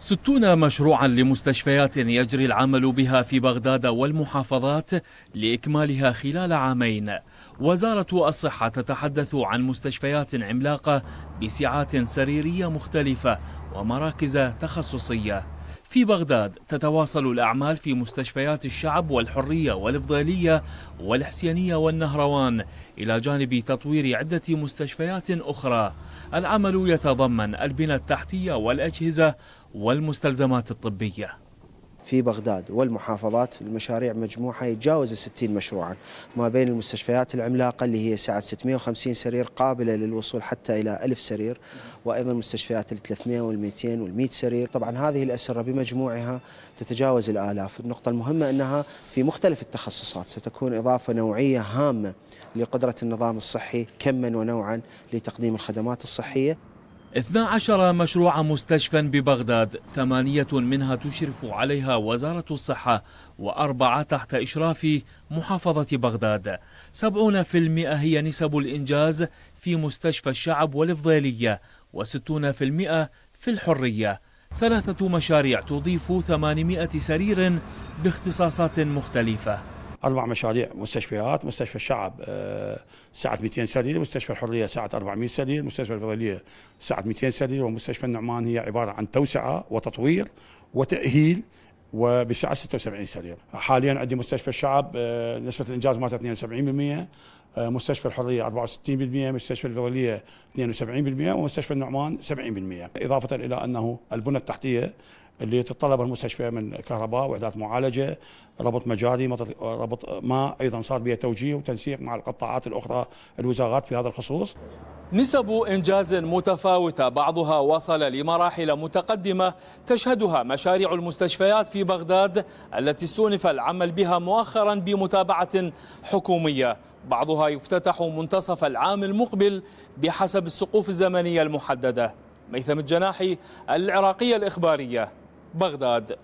ستون مشروعا لمستشفيات يجري العمل بها في بغداد والمحافظات لإكمالها خلال عامين وزارة الصحة تتحدث عن مستشفيات عملاقة بسعات سريرية مختلفة ومراكز تخصصية في بغداد تتواصل الأعمال في مستشفيات الشعب والحرية والإفضالية والحسينية والنهروان إلى جانب تطوير عدة مستشفيات أخرى العمل يتضمن البنى التحتية والأجهزة والمستلزمات الطبية في بغداد والمحافظات المشاريع مجموعة يتجاوز 60 مشروعا ما بين المستشفيات العملاقة اللي هي سعة 650 سرير قابلة للوصول حتى إلى 1000 سرير وأيضا مستشفيات ال 300 وال 200 وال 100 سرير طبعا هذه الأسرة بمجموعها تتجاوز الآلاف النقطة المهمة أنها في مختلف التخصصات ستكون إضافة نوعية هامة لقدرة النظام الصحي كما ونوعا لتقديم الخدمات الصحية 12 مشروع مستشفى ببغداد ثمانية منها تشرف عليها وزارة الصحة وأربعة تحت إشراف محافظة بغداد 70% هي نسب الإنجاز في مستشفى الشعب والفضيلية و60% في الحرية ثلاثة مشاريع تضيف 800 سرير باختصاصات مختلفة اربع مشاريع مستشفيات مستشفى الشعب آه، سعه 200 سرير مستشفى الحريه سعه 400 سرير مستشفى الفضليه سعه 200 سرير ومستشفى النعمان هي عباره عن توسعه وتطوير وتاهيل وبسعه 76 سرير حاليا عندي مستشفى الشعب آه، نسبه الانجاز مالته 72% آه، مستشفى الحريه 64% مستشفى الفضليه 72% ومستشفى النعمان 70% اضافه الى انه البنى التحتيه اللي تتطلب المستشفى من كهرباء وحدات معالجه ربط مجاري ربط ماء ايضا صار بها توجيه وتنسيق مع القطاعات الاخرى الوزارات في هذا الخصوص نسب انجاز متفاوته بعضها وصل لمراحل متقدمه تشهدها مشاريع المستشفيات في بغداد التي استؤنف العمل بها مؤخرا بمتابعه حكوميه بعضها يفتتح منتصف العام المقبل بحسب السقوف الزمنيه المحدده ميثم الجناحي العراقيه الاخباريه بغداد